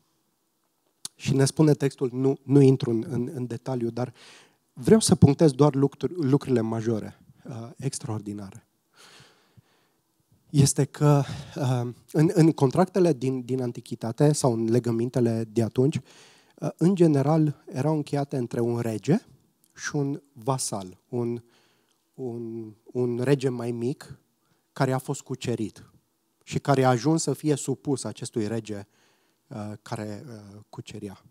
Și ne spune textul, nu, nu intru în, în, în detaliu, dar vreau să punctez doar lucruri, lucrurile majore, uh, extraordinare. Este că uh, în, în contractele din, din antichitate sau în legămintele de atunci, uh, în general erau încheiate între un rege și un vasal, un un, un rege mai mic care a fost cucerit și care a ajuns să fie supus acestui rege uh, care uh, cuceria.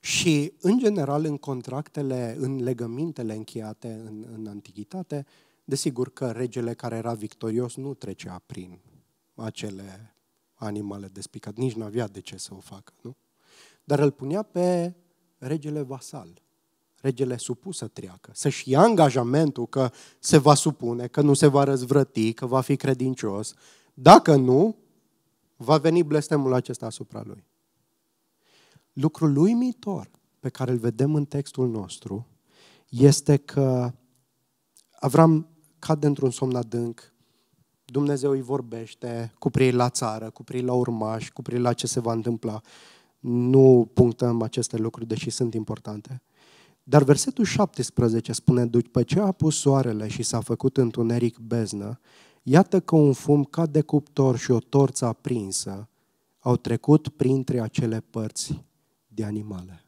Și, în general, în contractele, în legămintele încheiate în, în antichitate, desigur că regele care era victorios nu trecea prin acele animale despicate, nici nu avea de ce să o facă, nu? Dar îl punea pe regele vasal regele supus să treacă, să-și ia angajamentul că se va supune, că nu se va răzvrăti, că va fi credincios. Dacă nu, va veni blestemul acesta asupra lui. Lucrul lui mitor pe care îl vedem în textul nostru este că Avram cade într-un somn adânc, Dumnezeu îi vorbește cu la țară, cu la urmași, cu la ce se va întâmpla. Nu punctăm aceste lucruri, deși sunt importante. Dar versetul 17 spune, după ce a pus soarele și s-a făcut întuneric beznă, iată că un fum ca de cuptor și o torță aprinsă au trecut printre acele părți de animale.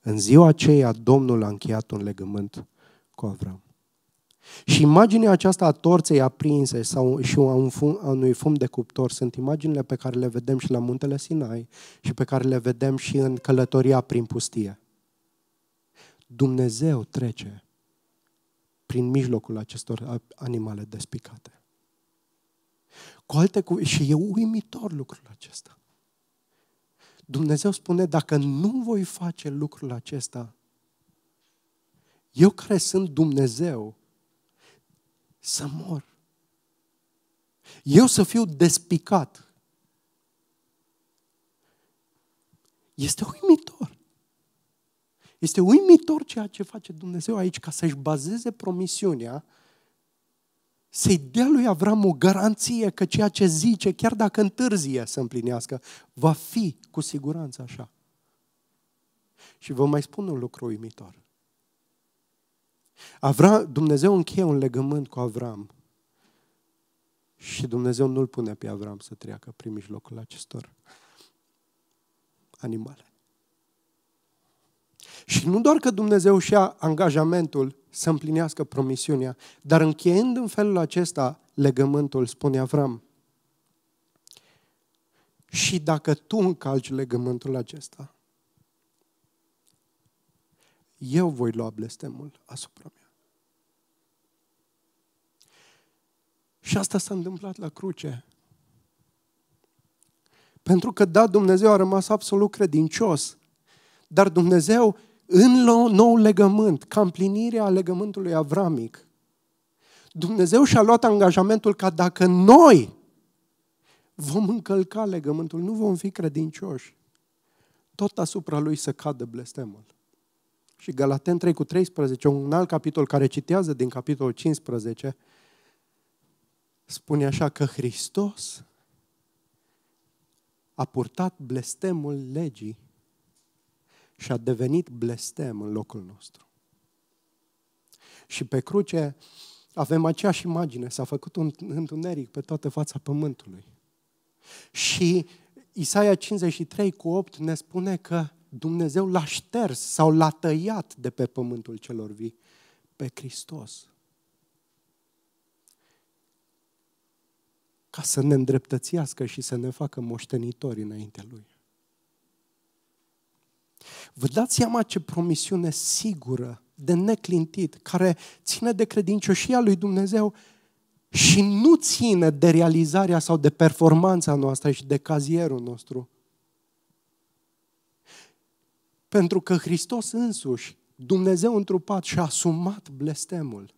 În ziua aceea, Domnul a încheiat un legământ cu Avram. Și imaginea aceasta a torței aprinse sau și a, un fum, unui fum de cuptor sunt imaginile pe care le vedem și la muntele Sinai și pe care le vedem și în călătoria prin pustie. Dumnezeu trece prin mijlocul acestor animale despicate. Cu alte cuvinte, și e uimitor lucrul acesta. Dumnezeu spune, dacă nu voi face lucrul acesta, eu care sunt Dumnezeu, să mor. Eu să fiu despicat. Este uimitor este uimitor ceea ce face Dumnezeu aici ca să-și bazeze promisiunea, să-i dea lui Avram o garanție că ceea ce zice, chiar dacă întârzie să împlinească, va fi cu siguranță așa. Și vă mai spun un lucru uimitor. Avram, Dumnezeu încheie un legământ cu Avram și Dumnezeu nu-l pune pe Avram să treacă prin mijlocul acestor animale. Și nu doar că Dumnezeu și-a angajamentul să împlinească promisiunea, dar încheiând în felul acesta legământul, spune Avram, și dacă tu încalci legământul acesta, eu voi lua blestemul asupra mea. Și asta s-a întâmplat la cruce. Pentru că, da, Dumnezeu a rămas absolut credincios, dar Dumnezeu, în nou legământ, ca împlinirea legământului avramic, Dumnezeu și-a luat angajamentul ca dacă noi vom încălca legământul, nu vom fi credincioși, tot asupra lui să cadă blestemul. Și Galaten 3 cu 13, un alt capitol care citează din capitolul 15, spune așa că Hristos a purtat blestemul legii și a devenit blestem în locul nostru. Și pe cruce avem aceeași imagine, s-a făcut un întuneric pe toată fața pământului. Și Isaia 53 cu 8 ne spune că Dumnezeu l-a șters sau l-a tăiat de pe pământul celor vii pe Hristos. Ca să ne îndreptățească și să ne facă moștenitori înaintea Lui. Vă dați seama ce promisiune sigură, de neclintit, care ține de credincioșia lui Dumnezeu și nu ține de realizarea sau de performanța noastră și de cazierul nostru. Pentru că Hristos însuși, Dumnezeu întrupat și-a asumat blestemul.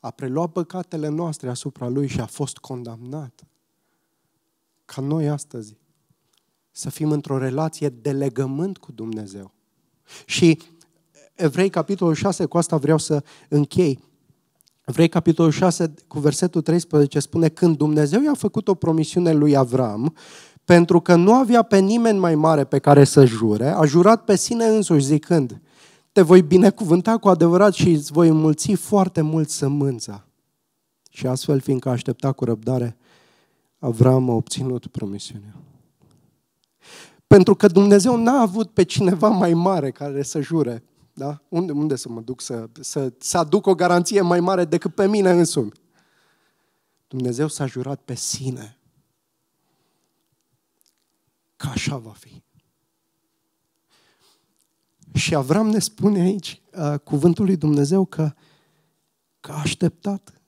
A preluat păcatele noastre asupra Lui și a fost condamnat. Ca noi astăzi să fim într-o relație de legământ cu Dumnezeu. Și Evrei, capitolul 6, cu asta vreau să închei. Evrei, capitolul 6, cu versetul 13, spune Când Dumnezeu i-a făcut o promisiune lui Avram, pentru că nu avea pe nimeni mai mare pe care să jure, a jurat pe sine însuși zicând, te voi binecuvânta cu adevărat și îți voi înmulți foarte mult sămânța. Și astfel, fiindcă aștepta cu răbdare, Avram a obținut promisiunea. Pentru că Dumnezeu n-a avut pe cineva mai mare care să jure. Da? Unde, unde să mă duc să, să, să aduc o garanție mai mare decât pe mine însumi? Dumnezeu s-a jurat pe sine că așa va fi. Și Avram ne spune aici uh, cuvântul lui Dumnezeu că, că a așteptat,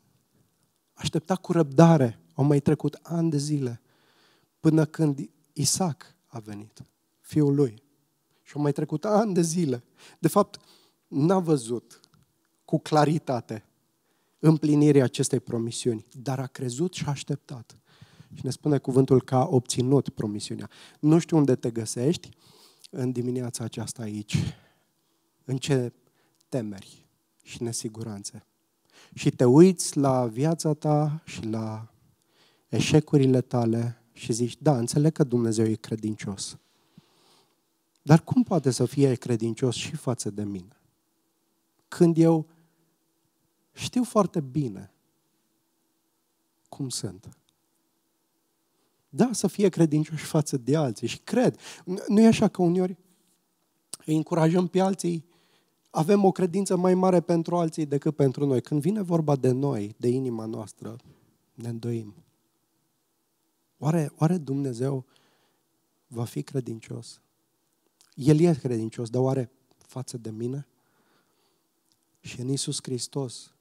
așteptat cu răbdare. Au mai trecut ani de zile până când Isaac a venit, fiul lui. Și au mai trecut ani de zile. De fapt, n-a văzut cu claritate împlinirea acestei promisiuni, dar a crezut și a așteptat. Și ne spune cuvântul că a obținut promisiunea. Nu știu unde te găsești în dimineața aceasta aici, în ce temeri și nesiguranțe. Și te uiți la viața ta și la eșecurile tale și zici, da, înțeleg că Dumnezeu e credincios. Dar cum poate să fie credincios și față de mine? Când eu știu foarte bine cum sunt. Da, să fie credincioși față de alții și cred. Nu e așa că uneori îi încurajăm pe alții, avem o credință mai mare pentru alții decât pentru noi. Când vine vorba de noi, de inima noastră, ne îndoim. Oare, oare Dumnezeu va fi credincios? El e credincios, dar oare față de mine? Și în Iisus Hristos,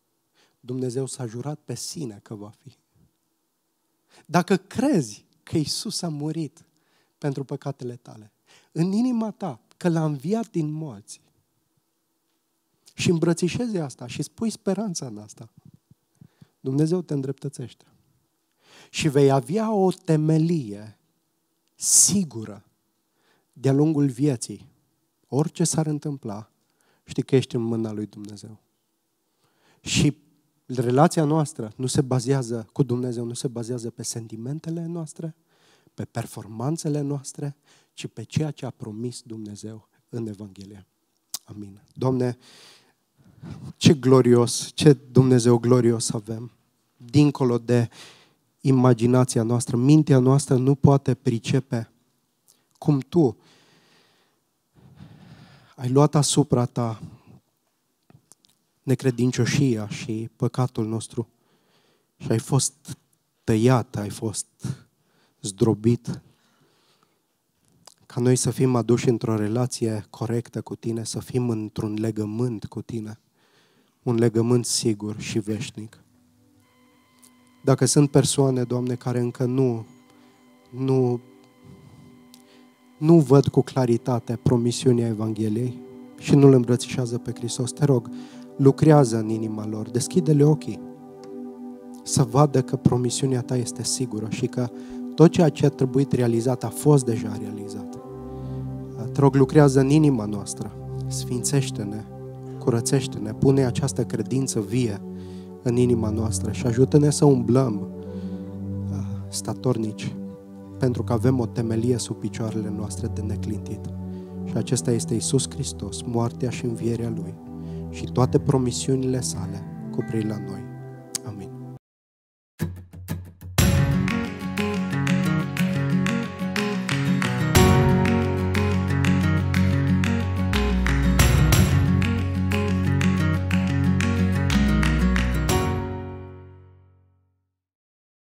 Dumnezeu s-a jurat pe sine că va fi. Dacă crezi că Iisus a murit pentru păcatele tale, în inima ta că l-a înviat din morți și îmbrățișezi asta și spui speranța în asta, Dumnezeu te îndreptățește și vei avea o temelie sigură de-a lungul vieții. Orice s-ar întâmpla, știi că ești în mâna lui Dumnezeu. Și relația noastră nu se bazează cu Dumnezeu, nu se bazează pe sentimentele noastre, pe performanțele noastre, ci pe ceea ce a promis Dumnezeu în Evanghelie. Amin. Doamne, ce glorios, ce Dumnezeu glorios avem, dincolo de imaginația noastră, mintea noastră nu poate pricepe cum tu ai luat asupra ta necredincioșia și păcatul nostru și ai fost tăiat, ai fost zdrobit ca noi să fim aduși într-o relație corectă cu tine, să fim într-un legământ cu tine, un legământ sigur și veșnic. Dacă sunt persoane, Doamne, care încă nu, nu, nu văd cu claritate promisiunea Evangheliei și nu îl îmbrățișează pe Hristos, te rog, lucrează în inima lor, deschide-le ochii să vadă că promisiunea ta este sigură și că tot ceea ce a trebuit realizat a fost deja realizat. Te rog, lucrează în inima noastră, sfințește-ne, curățește-ne, pune această credință vie în inima noastră și ajută-ne să umblăm uh, statornici, pentru că avem o temelie sub picioarele noastre de neclintit. Și acesta este Isus Hristos, moartea și învierea Lui și toate promisiunile sale cu la noi.